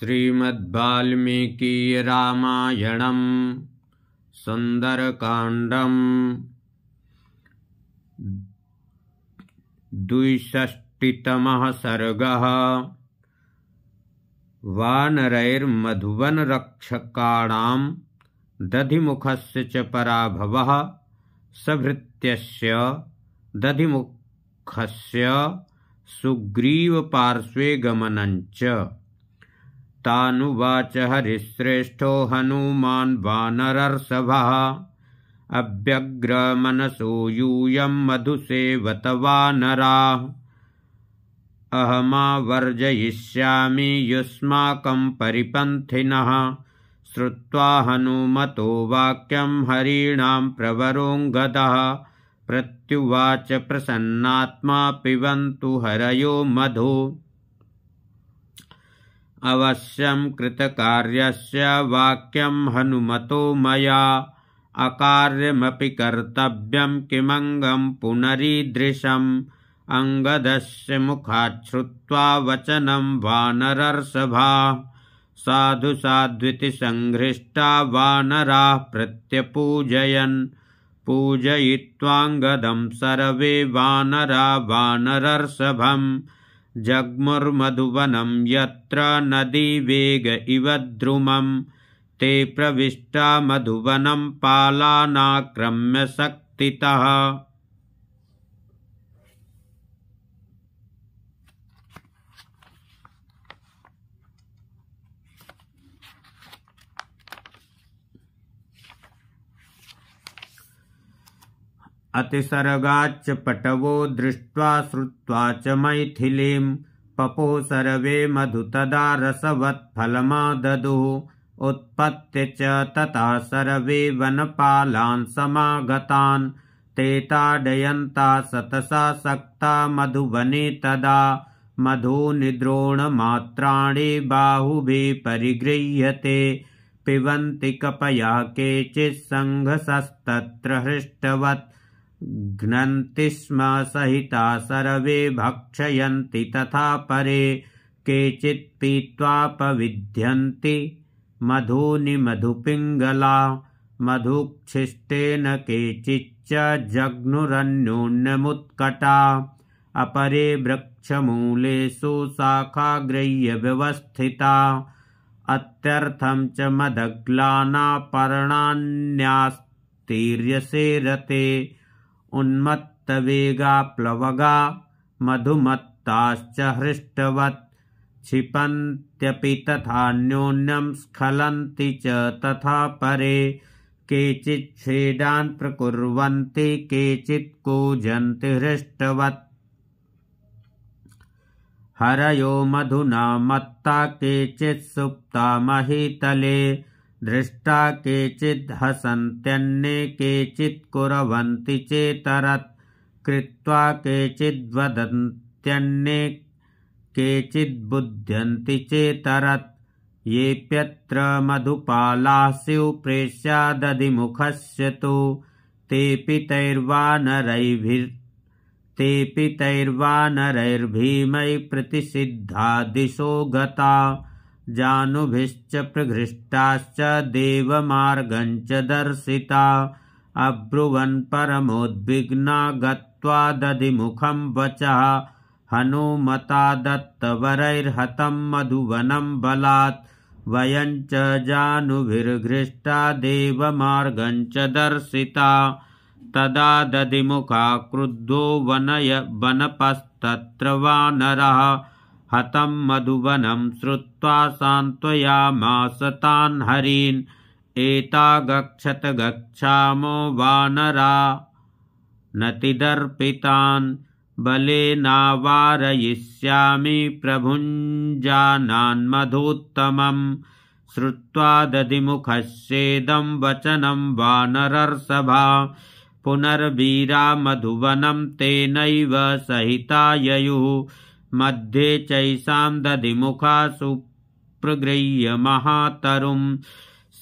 श्रीमद्वाल्मीकिरामायणं सुन्दरकाण्डम् द्विषष्टितमः सर्गः वानरैर्मधुवनरक्षकाणां दधिमुखस्य च पराभवः सभृत्यस्य दधिमुखस्य सुग्रीवपार्श्वे गमनञ्च तानुवाच हरिश्रेष्ठो हनुमान् वानरर्षभः अभ्यग्रमनसो यूयं मधुसेवत वा अहमावर्जयिष्यामि युष्माकं परिपन्थिनः श्रुत्वा हनुमतो वाक्यं हरीणां प्रवरोङ्गदः प्रत्युवाच प्रसन्नात्मा पिबन्तु हरयो मधु अवश्यं कृतकार्यस्य वाक्यं हनुमतो मया अकार्यमपि कर्तव्यं किमङ्गं पुनरीदृशम् अङ्गदस्य मुखात् श्रुत्वा वचनं वानरर्षभा साधु साध्वितिसङ्घृष्टा वानराः प्रत्यपूजयन् पूजयित्वाङ्गदं सर्वे वानरा वानरर्षभम् जग्मर्मधुवनं यत्र नदी वेग इव द्रुमं ते मधुवनं पालानाक्रम्यशक्तितः अतिसर्गाच्च पटवो दृष्ट्वा श्रुत्वा च मैथिलीं पपो सर्वे तदा रसवत्फलमादधुः उत्पत्ति च तथा सर्वे वनपालान् समागतान् ते ताडयन्ता सतसा सक्ता मधुवने तदा मधुनिद्रोणमात्राणि बाहुभिः परिगृह्यते पिबन्ति कपया केचित् सङ्घसस्तत्र हृष्टवत् घ्नन्ति स्म सहिता सर्वे भक्षयन्ति तथा परे केचित् पीत्वापविध्यन्ति मधूनि मधुपिङ्गला मधुक्षिष्टेन केचिच्च जघ्नुरन्योन्यमुत्कटा अपरे वृक्षमूलेषु शाखाग्रह्यव्यवस्थिता अत्यर्थं च मदग्लानापर्णान्यास्तीर्यसे रते उन्मत्तवेगाप्लवगा मधुमत्ताश्च हृष्टवत् क्षिपन्त्यपि तथान्योन्यं स्खलन्ति च केचित् छेदान् प्रकुर्वन्ति केचित् कूजन्ति हरयो मधुना मत्ता केचित् सुप्तामहितले दृष्टा केचिद् हसन्त्यन्ये केचित् कुर्वन्ति चेतरत् कृत्वा केचिद्वदन्त्यन्ये केचिद्बुध्यन्ति चेतरत् येऽप्यत्र मधुपाला स्युः प्रेष्यादधिमुखस्य तु तेऽपि तैर्वानरैभिर् तेऽपितैर्वानरैर्भीमयि प्रतिषिद्धा दिशो गता जानुभिश्च प्रघृष्टाश्च देवमार्गञ्च दर्शिता अब्रुवन् परमोद्विग्ना गत्वा दधिमुखं वचः हनुमता दत्तवरैर्हतं मधुवनं बलात् वयं च जानुभिर्घृष्टा देवमार्गं दर्शिता तदा दधिमुखा क्रुद्धो वनय वनपस्तत्र वानरः हतं मधुवनं श्रुत्वा सान्त्वया तान् हरीन् एता गच्छत गच्छामो वानरा नतिदर्पितान् बलेनावारयिष्यामि प्रभुञ्जानान् श्रुत्वा दधिमुखश्चेदं वचनं वानरर्सभा पुनर्वीरामधुवनं तेनैव सहिता ययुः मध्ये चैषां दधिमुखा सुप्रगृह्य महातरुं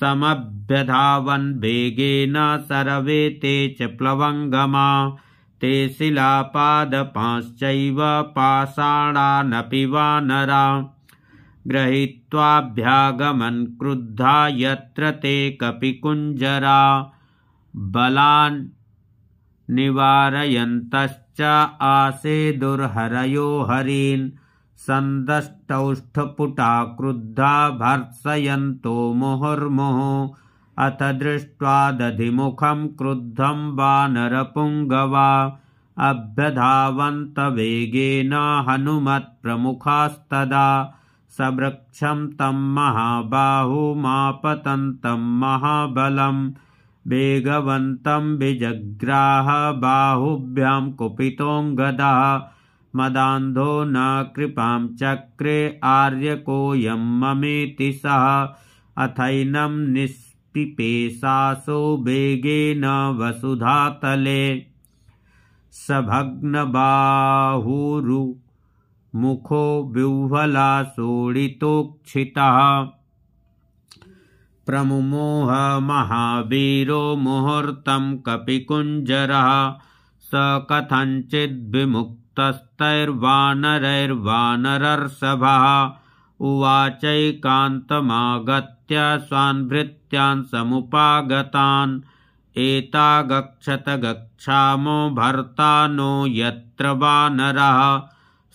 समभ्यधावन् वेगेन सर्वे ते च प्लवङ्गमा ते शिलापादपांश्चैव पाषाणानपि वा नरा क्रुद्धा यत्र ते कपिकुञ्जरा बलान् निवारयन्तश्च आसे दुर्हरयो हरीन् सन्दष्टौष्ठपुटा क्रुद्धा भर्त्सयन्तो मुहुर्मुहुः अथ दधिमुखं क्रुद्धं वा नरपुङ्गवा अभ्यधावन्तवेगेन हनुमत्प्रमुखास्तदा सवृक्षं तं महाबाहुमापतन्तं महाबलम् वेगवन्तं विजग्राह बाहुभ्यां गदा मदान्धो न कृपां चक्रे आर्यकोऽयं ममेति सः अथैनं निष्पिपेशासो वेगेन वसुधातले स भग्नबाहुरुमुखो विह्वला शोडितोक्षितः प्रमुमोह महावीरो मुहूर्तं कपिकुञ्जरः स कथञ्चिद्विमुक्तस्तैर्वानरैर्वानरर्षभः उवाचैकान्तमागत्य स्वान्भृत्यान् समुपागतान् एता गक्षत गच्छामो भर्ता नो यत्र वानरः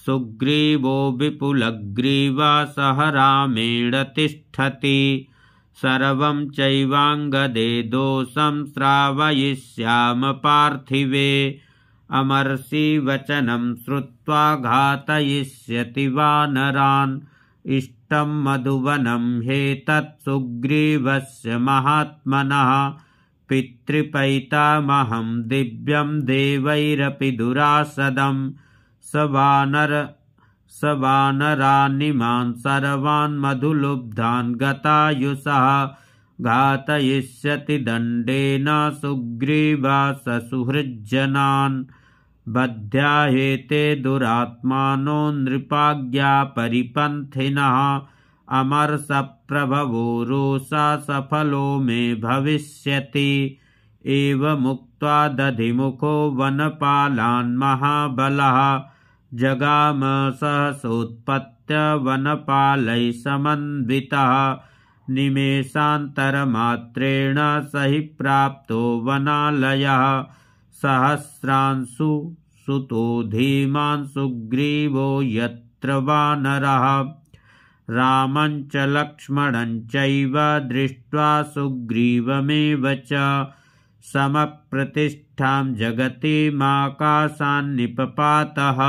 सुग्रीवो विपुलग्रीवा सह रामेण तिष्ठति सर्वं चैवाङ्गदे दोषं श्रावयिष्याम पार्थिवे वचनं श्रुत्वा घातयिष्यति वा इष्टं मधुवनं हेतत् सुग्रीवस्य महात्मनः पितृपैतामहं दिव्यं देवैरपि दुरासदं स वानर स वानरानिमान् सर्वान् मधुलुब्धान् गतायुषः घातयिष्यति दण्डेन सुग्रीवा ससुहृज्जनान् बद्ध्यायेते दुरात्मानो नृपाज्ञा परिपन्थिनः अमरसप्रभवो रोषा सफलो मे भविष्यति एवमुक्त्वा दधिमुखो वनपालान् महाबलः समन्वितः निमेषान्तरमात्रेण स हि प्राप्तो वनालयः सुतो धीमान् सुग्रीवो यत्र वानरः रामञ्च लक्ष्मणञ्चैव दृष्ट्वा सुग्रीवमेव च समप्रतिष्ठां जगतिमाकाशान्निपपातः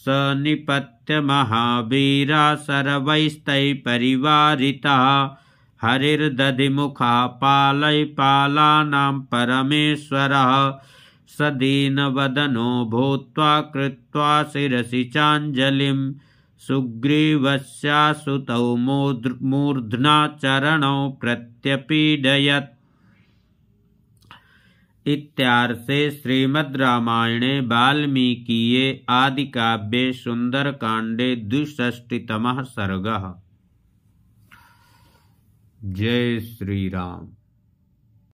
स महावीरा निपत्यमहावीरा सर्वैस्तैः मुखा हरिर्दधिमुखा पालैपालानां परमेश्वरः स दीनवदनो भूत्वा कृत्वा शिरसि चाञ्जलिं सुग्रीवस्यासुतौ मूर्ध्ना चरण प्रत्यपीडयत इत्यार्षे श्रीमद् रामायणे श्रीमद्रामायणे वाल्मीकीये आदिकाव्ये सुन्दरकाण्डे द्विषष्टितमः सर्गः जय श्री राम